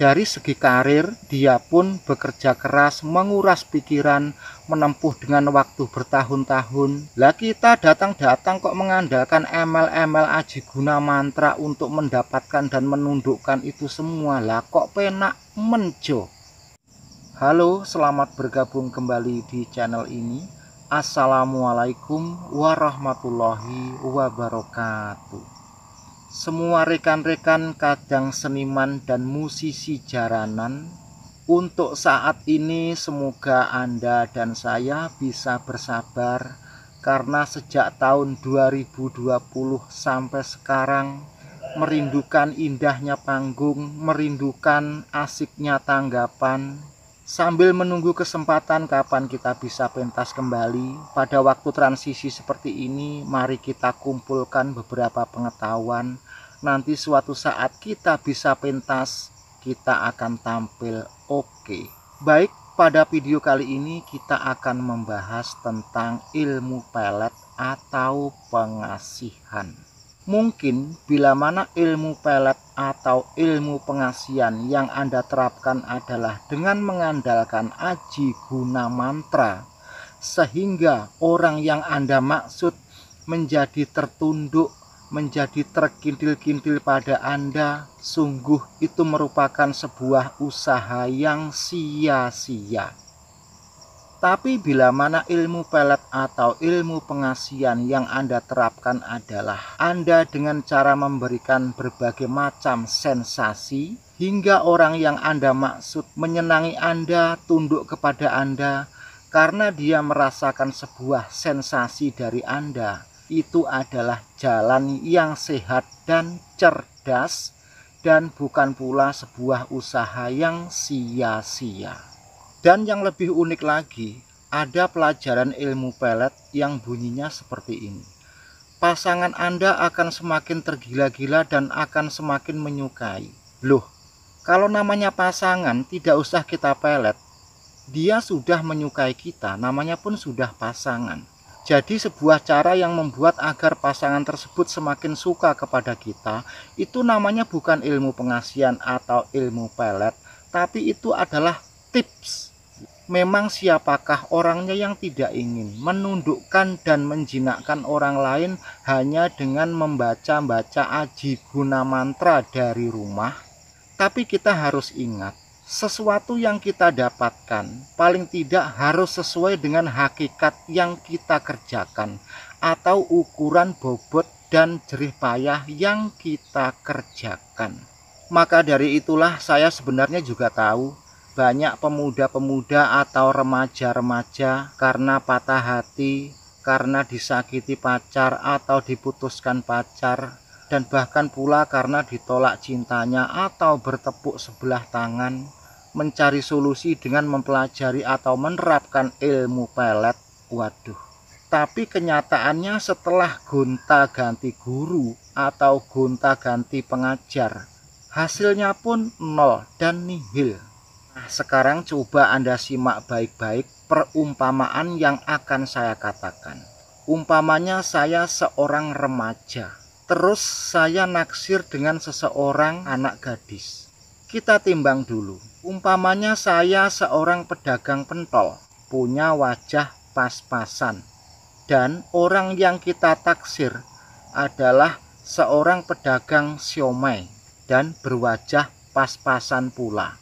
Dari segi karir, dia pun bekerja keras, menguras pikiran, menempuh dengan waktu bertahun-tahun. Lah kita datang-datang kok mengandalkan ML-ML aji guna mantra untuk mendapatkan dan menundukkan itu semua. Lah kok penak menjo. Halo, selamat bergabung kembali di channel ini. Assalamualaikum warahmatullahi wabarakatuh semua rekan-rekan kadang seniman dan musisi jaranan untuk saat ini semoga Anda dan saya bisa bersabar karena sejak tahun 2020 sampai sekarang merindukan indahnya panggung, merindukan asiknya tanggapan, Sambil menunggu kesempatan kapan kita bisa pentas kembali, pada waktu transisi seperti ini, mari kita kumpulkan beberapa pengetahuan. Nanti suatu saat kita bisa pentas, kita akan tampil oke. Baik, pada video kali ini kita akan membahas tentang ilmu pelet atau pengasihan. Mungkin bila mana ilmu pelet atau ilmu pengasian yang Anda terapkan adalah dengan mengandalkan aji guna mantra, sehingga orang yang Anda maksud menjadi tertunduk, menjadi terkintil-kintil pada Anda, sungguh itu merupakan sebuah usaha yang sia-sia. Tapi bila mana ilmu pelet atau ilmu pengasian yang Anda terapkan adalah Anda dengan cara memberikan berbagai macam sensasi hingga orang yang Anda maksud menyenangi Anda, tunduk kepada Anda karena dia merasakan sebuah sensasi dari Anda. Itu adalah jalan yang sehat dan cerdas dan bukan pula sebuah usaha yang sia-sia. Dan yang lebih unik lagi, ada pelajaran ilmu pelet yang bunyinya seperti ini. Pasangan Anda akan semakin tergila-gila dan akan semakin menyukai. Loh, kalau namanya pasangan tidak usah kita pelet. Dia sudah menyukai kita, namanya pun sudah pasangan. Jadi sebuah cara yang membuat agar pasangan tersebut semakin suka kepada kita, itu namanya bukan ilmu pengasihan atau ilmu pelet, tapi itu adalah tips memang siapakah orangnya yang tidak ingin menundukkan dan menjinakkan orang lain hanya dengan membaca-baca aji guna mantra dari rumah? Tapi kita harus ingat, sesuatu yang kita dapatkan paling tidak harus sesuai dengan hakikat yang kita kerjakan atau ukuran bobot dan jerih payah yang kita kerjakan. Maka dari itulah saya sebenarnya juga tahu banyak pemuda-pemuda atau remaja-remaja karena patah hati, karena disakiti pacar atau diputuskan pacar, dan bahkan pula karena ditolak cintanya atau bertepuk sebelah tangan, mencari solusi dengan mempelajari atau menerapkan ilmu pelet. Waduh, tapi kenyataannya setelah gonta-ganti guru atau gonta-ganti pengajar, hasilnya pun nol dan nihil sekarang coba Anda simak baik-baik perumpamaan yang akan saya katakan. Umpamanya saya seorang remaja, terus saya naksir dengan seseorang anak gadis. Kita timbang dulu. Umpamanya saya seorang pedagang pentol, punya wajah pas-pasan. Dan orang yang kita taksir adalah seorang pedagang siomay dan berwajah pas-pasan pula.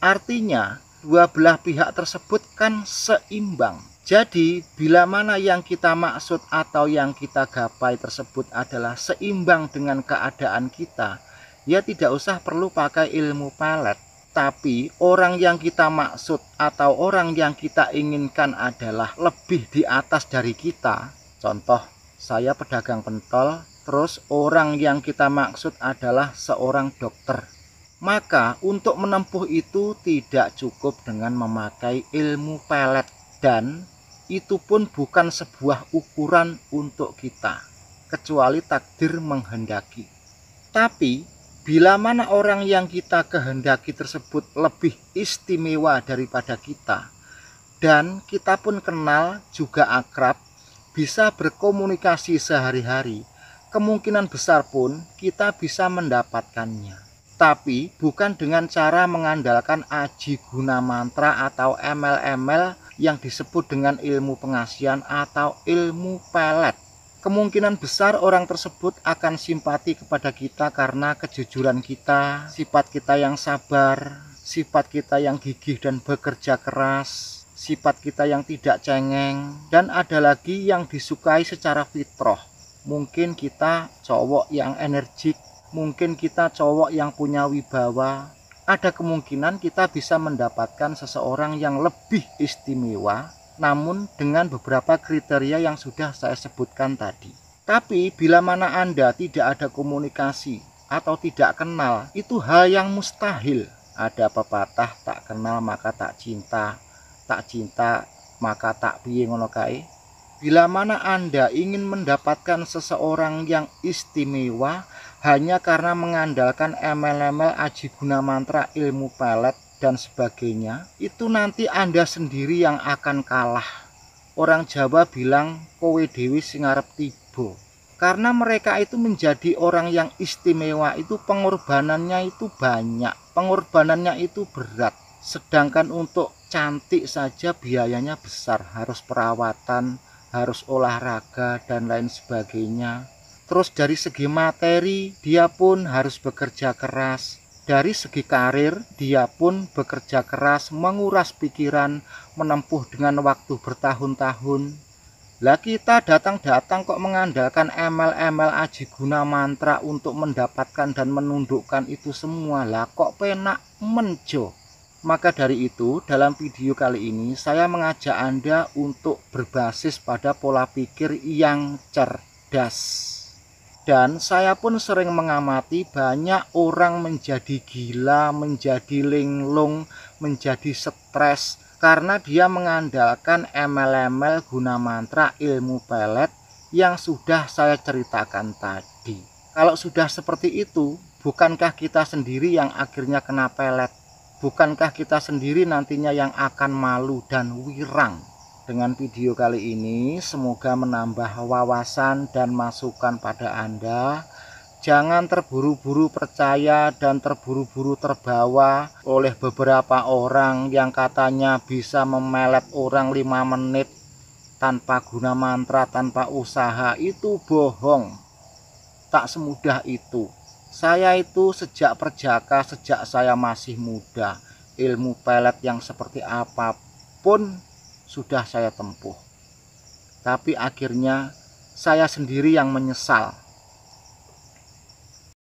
Artinya, dua belah pihak tersebut kan seimbang. Jadi, bila mana yang kita maksud atau yang kita gapai tersebut adalah seimbang dengan keadaan kita, ya tidak usah perlu pakai ilmu palet. Tapi orang yang kita maksud atau orang yang kita inginkan adalah lebih di atas dari kita. Contoh, saya pedagang pentol, terus orang yang kita maksud adalah seorang dokter maka untuk menempuh itu tidak cukup dengan memakai ilmu pelet dan itu pun bukan sebuah ukuran untuk kita kecuali takdir menghendaki. Tapi bila mana orang yang kita kehendaki tersebut lebih istimewa daripada kita dan kita pun kenal juga akrab bisa berkomunikasi sehari-hari kemungkinan besar pun kita bisa mendapatkannya tapi bukan dengan cara mengandalkan aji guna mantra atau ML-ML yang disebut dengan ilmu pengasian atau ilmu pelet. Kemungkinan besar orang tersebut akan simpati kepada kita karena kejujuran kita, sifat kita yang sabar, sifat kita yang gigih dan bekerja keras, sifat kita yang tidak cengeng, dan ada lagi yang disukai secara fitroh. Mungkin kita cowok yang energik, mungkin kita cowok yang punya wibawa, ada kemungkinan kita bisa mendapatkan seseorang yang lebih istimewa, namun dengan beberapa kriteria yang sudah saya sebutkan tadi. Tapi bila mana Anda tidak ada komunikasi atau tidak kenal, itu hal yang mustahil. Ada pepatah tak kenal maka tak cinta, tak cinta maka tak piye ngono kae. Bila mana Anda ingin mendapatkan seseorang yang istimewa hanya karena mengandalkan ML-ML aji guna mantra ilmu pelet dan sebagainya, itu nanti Anda sendiri yang akan kalah. Orang Jawa bilang kowe dewi singarep tibo. Karena mereka itu menjadi orang yang istimewa itu pengorbanannya itu banyak, pengorbanannya itu berat. Sedangkan untuk cantik saja biayanya besar, harus perawatan, harus olahraga dan lain sebagainya. Terus dari segi materi dia pun harus bekerja keras. Dari segi karir dia pun bekerja keras menguras pikiran menempuh dengan waktu bertahun-tahun lah kita datang-datang kok mengandalkan ML-ML aji guna mantra untuk mendapatkan dan menundukkan itu semua. Lah kok penak menjo. Maka dari itu, dalam video kali ini saya mengajak Anda untuk berbasis pada pola pikir yang cerdas. Dan saya pun sering mengamati banyak orang menjadi gila, menjadi linglung, menjadi stres karena dia mengandalkan ML-ML guna mantra ilmu pelet yang sudah saya ceritakan tadi. Kalau sudah seperti itu, bukankah kita sendiri yang akhirnya kena pelet? Bukankah kita sendiri nantinya yang akan malu dan wirang? Dengan video kali ini, semoga menambah wawasan dan masukan pada Anda. Jangan terburu-buru percaya dan terburu-buru terbawa oleh beberapa orang yang katanya bisa memelet orang 5 menit tanpa guna mantra, tanpa usaha. Itu bohong. Tak semudah itu. Saya itu sejak perjaka, sejak saya masih muda, ilmu pelet yang seperti apapun sudah saya tempuh. Tapi akhirnya saya sendiri yang menyesal